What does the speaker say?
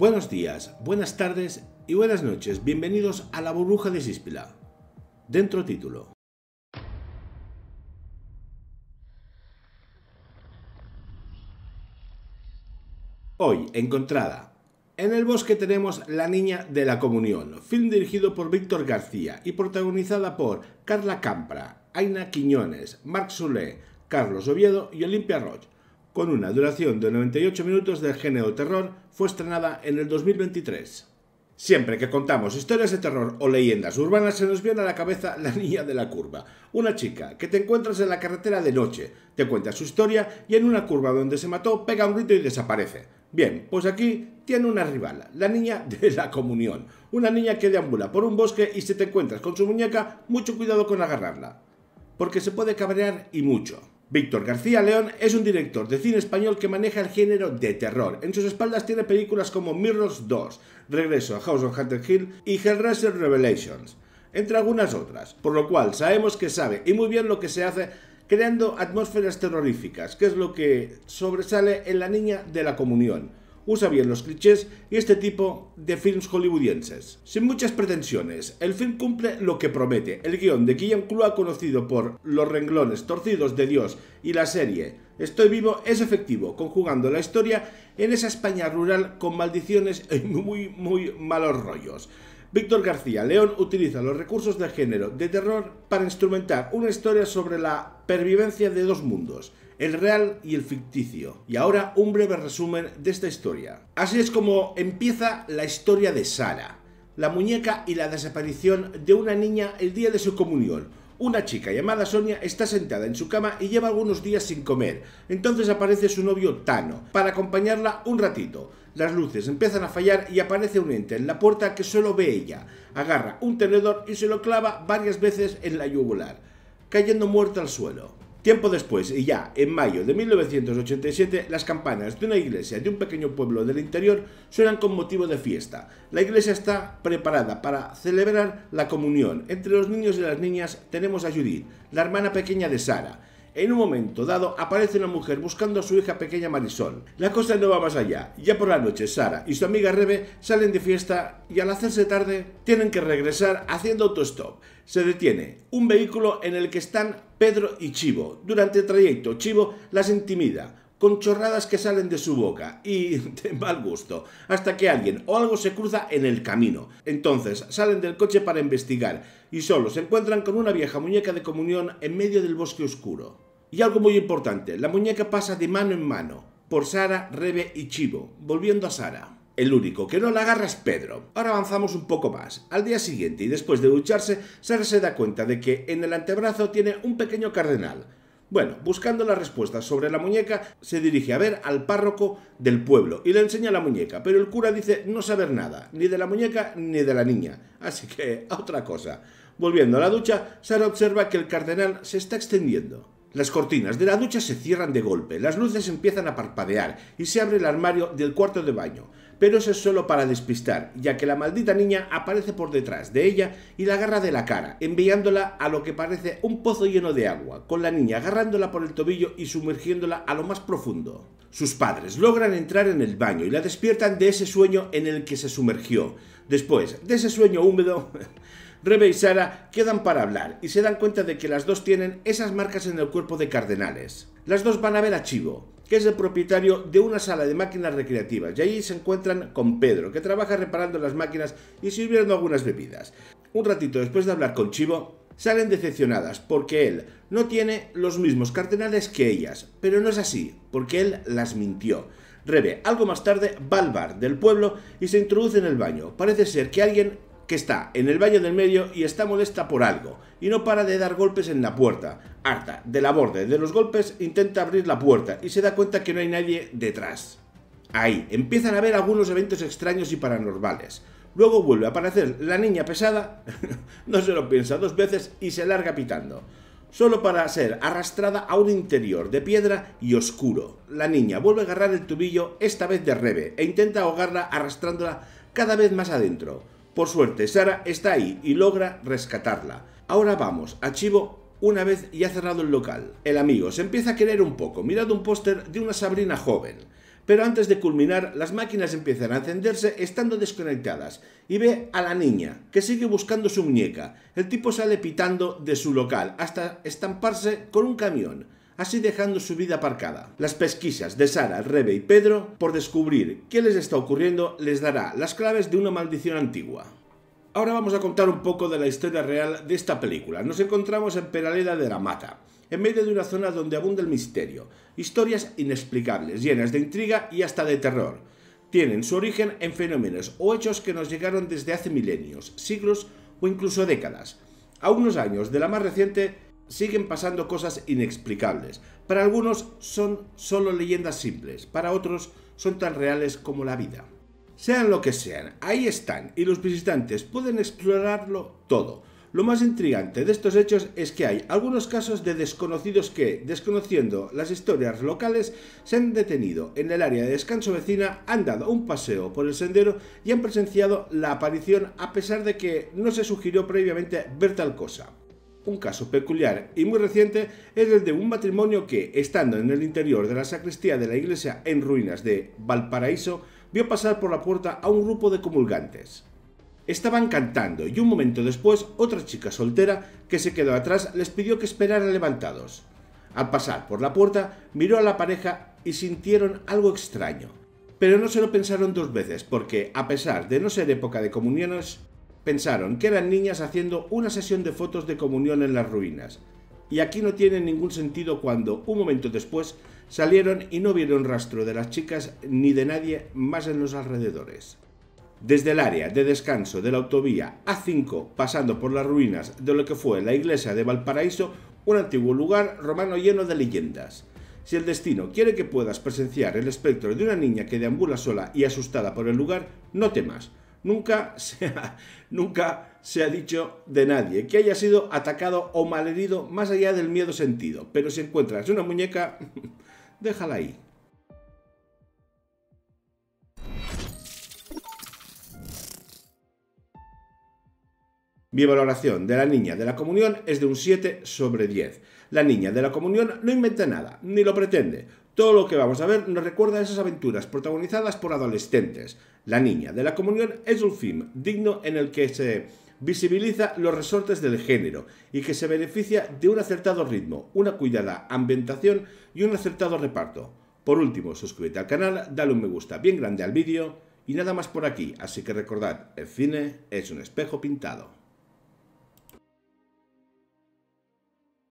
Buenos días, buenas tardes y buenas noches. Bienvenidos a la burbuja de Síspila. Dentro título. Hoy, encontrada. En el bosque tenemos La Niña de la Comunión, film dirigido por Víctor García y protagonizada por Carla Campra, Aina Quiñones, Marc Zule, Carlos Oviedo y Olimpia Roche con una duración de 98 minutos del género terror, fue estrenada en el 2023. Siempre que contamos historias de terror o leyendas urbanas se nos viene a la cabeza la niña de la curva, una chica que te encuentras en la carretera de noche, te cuenta su historia y en una curva donde se mató pega un grito y desaparece. Bien, pues aquí tiene una rival, la niña de la comunión, una niña que deambula por un bosque y si te encuentras con su muñeca, mucho cuidado con agarrarla, porque se puede cabrear y mucho. Víctor García León es un director de cine español que maneja el género de terror. En sus espaldas tiene películas como Mirrors 2, Regreso a House of Hunter Hill y Hellraiser Revelations, entre algunas otras, por lo cual sabemos que sabe y muy bien lo que se hace creando atmósferas terroríficas, que es lo que sobresale en La Niña de la Comunión, usa bien los clichés y este tipo de films hollywoodienses. Sin muchas pretensiones, el film cumple lo que promete. El guión de Guillaume Clua, conocido por Los renglones torcidos de Dios y la serie Estoy vivo es efectivo, conjugando la historia en esa España rural con maldiciones y muy, muy malos rollos. Víctor García León utiliza los recursos del género de terror para instrumentar una historia sobre la pervivencia de dos mundos, el real y el ficticio. Y ahora un breve resumen de esta historia. Así es como empieza la historia de Sara, la muñeca y la desaparición de una niña el día de su comunión. Una chica llamada Sonia está sentada en su cama y lleva algunos días sin comer. Entonces aparece su novio Tano para acompañarla un ratito. Las luces empiezan a fallar y aparece un ente en la puerta que solo ve ella. Agarra un tenedor y se lo clava varias veces en la yugular, cayendo muerta al suelo. Tiempo después, y ya en mayo de 1987, las campanas de una iglesia de un pequeño pueblo del interior suenan con motivo de fiesta. La iglesia está preparada para celebrar la comunión. Entre los niños y las niñas tenemos a Judith, la hermana pequeña de Sara. En un momento dado aparece una mujer buscando a su hija pequeña Marisol. La cosa no va más allá. Ya por la noche Sara y su amiga Rebe salen de fiesta y al hacerse tarde tienen que regresar haciendo autostop. Se detiene un vehículo en el que están Pedro y Chivo. Durante el trayecto Chivo las intimida con chorradas que salen de su boca y de mal gusto, hasta que alguien o algo se cruza en el camino. Entonces salen del coche para investigar y solo se encuentran con una vieja muñeca de comunión en medio del bosque oscuro. Y algo muy importante, la muñeca pasa de mano en mano, por Sara, Rebe y Chivo, volviendo a Sara. El único que no la agarra es Pedro. Ahora avanzamos un poco más. Al día siguiente y después de ducharse, Sara se da cuenta de que en el antebrazo tiene un pequeño cardenal. Bueno, buscando las respuesta sobre la muñeca, se dirige a ver al párroco del pueblo y le enseña la muñeca, pero el cura dice no saber nada, ni de la muñeca ni de la niña, así que a otra cosa. Volviendo a la ducha, Sara observa que el cardenal se está extendiendo. Las cortinas de la ducha se cierran de golpe, las luces empiezan a parpadear y se abre el armario del cuarto de baño pero eso es solo para despistar, ya que la maldita niña aparece por detrás de ella y la agarra de la cara, enviándola a lo que parece un pozo lleno de agua, con la niña agarrándola por el tobillo y sumergiéndola a lo más profundo. Sus padres logran entrar en el baño y la despiertan de ese sueño en el que se sumergió. Después de ese sueño húmedo, Rebe y Sara quedan para hablar y se dan cuenta de que las dos tienen esas marcas en el cuerpo de cardenales. Las dos van a ver a Chivo, que es el propietario de una sala de máquinas recreativas, y allí se encuentran con Pedro, que trabaja reparando las máquinas y sirviendo algunas bebidas. Un ratito después de hablar con Chivo, salen decepcionadas porque él no tiene los mismos cardenales que ellas, pero no es así, porque él las mintió. Rebe, algo más tarde, va al bar del pueblo y se introduce en el baño. Parece ser que alguien que está en el baño del medio y está molesta por algo, y no para de dar golpes en la puerta. Harta de la borde de los golpes, intenta abrir la puerta y se da cuenta que no hay nadie detrás. Ahí empiezan a haber algunos eventos extraños y paranormales. Luego vuelve a aparecer la niña pesada, no se lo piensa dos veces y se larga pitando solo para ser arrastrada a un interior de piedra y oscuro. La niña vuelve a agarrar el tubillo, esta vez de Rebe, e intenta ahogarla arrastrándola cada vez más adentro. Por suerte, Sara está ahí y logra rescatarla. Ahora vamos, archivo una vez y ha cerrado el local. El amigo se empieza a querer un poco, mirando un póster de una Sabrina joven. Pero antes de culminar, las máquinas empiezan a encenderse estando desconectadas y ve a la niña, que sigue buscando su muñeca. El tipo sale pitando de su local hasta estamparse con un camión así dejando su vida aparcada. Las pesquisas de Sara, Rebe y Pedro por descubrir qué les está ocurriendo les dará las claves de una maldición antigua. Ahora vamos a contar un poco de la historia real de esta película. Nos encontramos en Peraleda de la Mata, en medio de una zona donde abunda el misterio, historias inexplicables, llenas de intriga y hasta de terror. Tienen su origen en fenómenos o hechos que nos llegaron desde hace milenios, siglos o incluso décadas. A unos años de la más reciente siguen pasando cosas inexplicables. Para algunos son solo leyendas simples, para otros son tan reales como la vida. Sean lo que sean, ahí están y los visitantes pueden explorarlo todo. Lo más intrigante de estos hechos es que hay algunos casos de desconocidos que, desconociendo las historias locales, se han detenido en el área de descanso vecina, han dado un paseo por el sendero y han presenciado la aparición a pesar de que no se sugirió previamente ver tal cosa. Un caso peculiar y muy reciente es el de un matrimonio que, estando en el interior de la sacristía de la iglesia en ruinas de Valparaíso, vio pasar por la puerta a un grupo de comulgantes. Estaban cantando y un momento después otra chica soltera que se quedó atrás les pidió que esperaran levantados. Al pasar por la puerta miró a la pareja y sintieron algo extraño. Pero no se lo pensaron dos veces porque, a pesar de no ser época de comuniones, Pensaron que eran niñas haciendo una sesión de fotos de comunión en las ruinas. Y aquí no tiene ningún sentido cuando, un momento después, salieron y no vieron rastro de las chicas ni de nadie más en los alrededores. Desde el área de descanso de la autovía A5, pasando por las ruinas de lo que fue la iglesia de Valparaíso, un antiguo lugar romano lleno de leyendas. Si el destino quiere que puedas presenciar el espectro de una niña que deambula sola y asustada por el lugar, no temas, nunca se ha, nunca se ha dicho de nadie que haya sido atacado o malherido más allá del miedo sentido, pero si encuentras una muñeca, déjala ahí. Mi valoración de la niña de la comunión es de un 7 sobre 10. La niña de la comunión no inventa nada, ni lo pretende. Todo lo que vamos a ver nos recuerda a esas aventuras protagonizadas por adolescentes. La niña de la comunión es un film digno en el que se visibiliza los resortes del género y que se beneficia de un acertado ritmo, una cuidada ambientación y un acertado reparto. Por último, suscríbete al canal, dale un me gusta bien grande al vídeo y nada más por aquí, así que recordad, el cine es un espejo pintado.